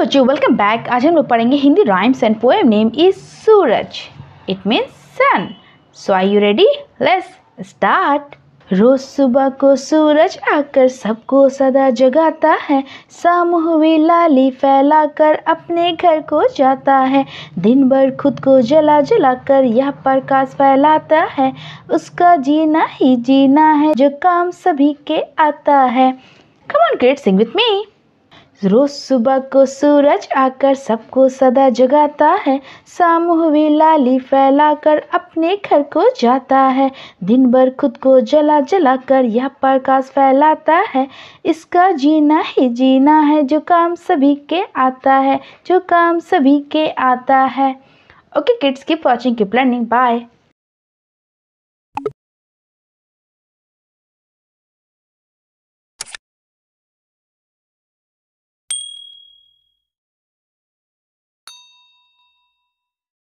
बच्चों welcome back आज हम लोग पढ़ेंगे Hindi rhymes and poem name is Suraj it means sun so I you ready let's start रोज सुबह को सूरज आकर सबको सदा जगाता है शाम हुई लाली फैलाकर अपने घर को जाता है दिन भर खुद को जला जला कर यह प्रकाश फैलाता है उसका जीना ही जीना है जो काम सभी के आता है come on great sing with me रोज सुबह को सूरज आकर सबको सदा जगाता है शाम हुई लाली फैलाकर अपने घर को जाता है दिन भर खुद को जला जला कर यह प्रकाश फैलाता है इसका जीना ही जीना है जो काम सभी के आता है जो काम सभी के आता है ओके किड्स की वॉचिंग की प्लानिंग बाय